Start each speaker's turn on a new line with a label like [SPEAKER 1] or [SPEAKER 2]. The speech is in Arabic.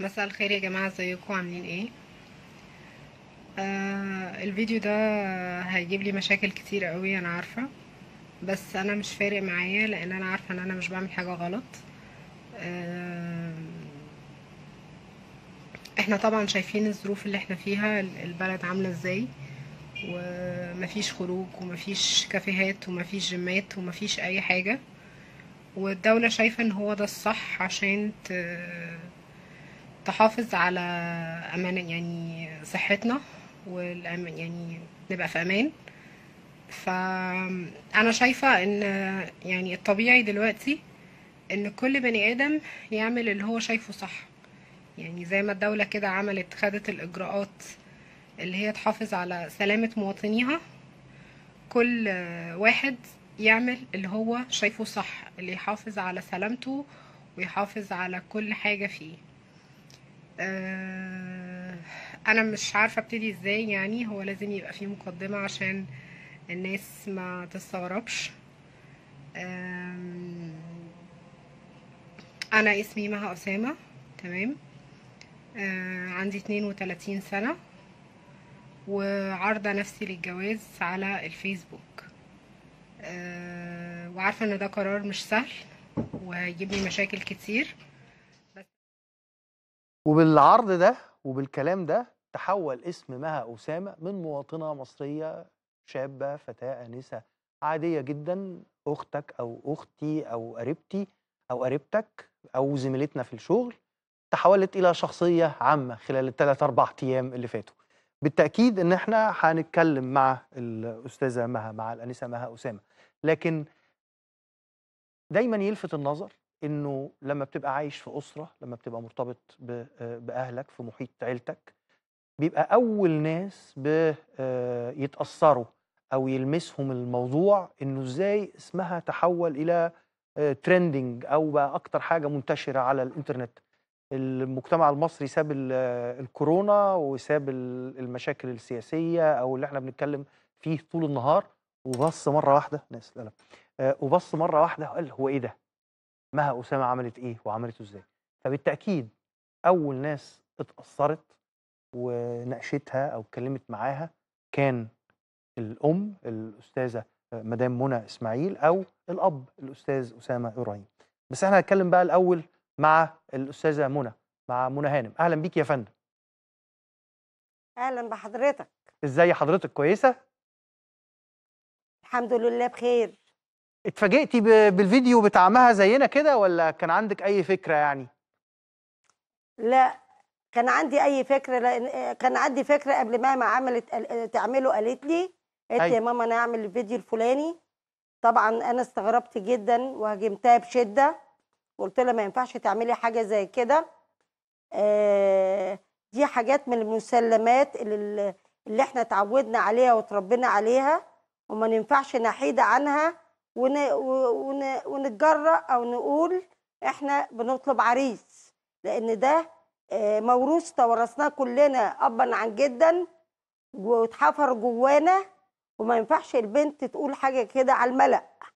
[SPEAKER 1] مساء الخير يا جماعه ازيكم عاملين ايه آه الفيديو ده هيجيب لي مشاكل كتير قوي انا عارفه بس انا مش فارق معايا لان انا عارفه ان انا مش بعمل حاجه غلط آه احنا طبعا شايفين الظروف اللي احنا فيها البلد عامله ازاي ومفيش خروج ومفيش كافيهات ومفيش جيمات ومفيش اي حاجه والدوله شايفه ان هو ده الصح عشان تحافظ على أمان يعني صحتنا والأمان يعني نبقى في أمان فأنا شايفة إن يعني الطبيعي دلوقتي إن كل بني آدم يعمل اللي هو شايفه صح يعني زي ما الدولة كده عملت خدت الإجراءات اللي هي تحافظ على سلامة مواطنيها كل واحد يعمل اللي هو شايفه صح اللي يحافظ على سلامته ويحافظ على كل حاجة فيه آه، انا مش عارفه ابتدي ازاي يعني هو لازم يبقى فيه مقدمه عشان الناس ما تستغربش انا اسمي مها اسامه تمام آه، عندي 32 سنه وعارضه نفسي للجواز على الفيسبوك آه، وعارفه ان ده قرار مش سهل وهيجيب لي مشاكل كتير
[SPEAKER 2] وبالعرض ده وبالكلام ده تحول اسم مها أسامة من مواطنة مصرية شابة فتاة آنسة عادية جدا أختك أو أختي أو قريبتي أو قريبتك أو زميلتنا في الشغل تحولت إلى شخصية عامة خلال الثلاث أربع أيام اللي فاتوا بالتأكيد إن إحنا هنتكلم مع الأستاذة مها مع الأنسة مها أسامة لكن دايما يلفت النظر انه لما بتبقى عايش في اسره لما بتبقى مرتبط آه، باهلك في محيط عيلتك بيبقى اول ناس بيتاثروا آه، او يلمسهم الموضوع انه ازاي اسمها تحول الى ترندنج آه، او بقى اكتر حاجه منتشره على الانترنت المجتمع المصري ساب الكورونا وساب المشاكل السياسيه او اللي احنا بنتكلم فيه طول النهار وبص مره واحده ناس لا لا وبص مره واحده قال هو ايه ده مها أسامة عملت إيه وعملته إزاي فبالتأكيد أول ناس اتأثرت وناقشتها أو اتكلمت معاها كان الأم الأستاذة مدام منى إسماعيل أو الأب الأستاذ أسامة إبراهيم بس احنا هنتكلم بقى الأول مع الأستاذة منى مع منى هانم أهلا بيك يا فندم
[SPEAKER 3] أهلا بحضرتك
[SPEAKER 2] ازاي حضرتك كويسة؟ الحمد لله بخير اتفاجئتي بالفيديو بتاع مها زينا كده ولا كان عندك اي فكره يعني
[SPEAKER 3] لا كان عندي اي فكره لان آه، كان عندي فكره قبل ما ما عملت آه، تعمله قالت لي قالت لي أيوه. يا ماما انا هعمل الفيديو الفلاني طبعا انا استغربت جدا وهاجمتها بشده وقلت لها ما ينفعش تعملي حاجه زي كده آه، دي حاجات من المسلمات اللي, اللي احنا اتعودنا عليها وتربينا عليها وما ينفعش نحيد عنها ون... ونتجرأ أو نقول إحنا بنطلب عريس لأن ده آه، موروث تورثناه كلنا أبا عن جدا واتحفر جوانا وما ينفعش البنت تقول حاجة كده على الملأ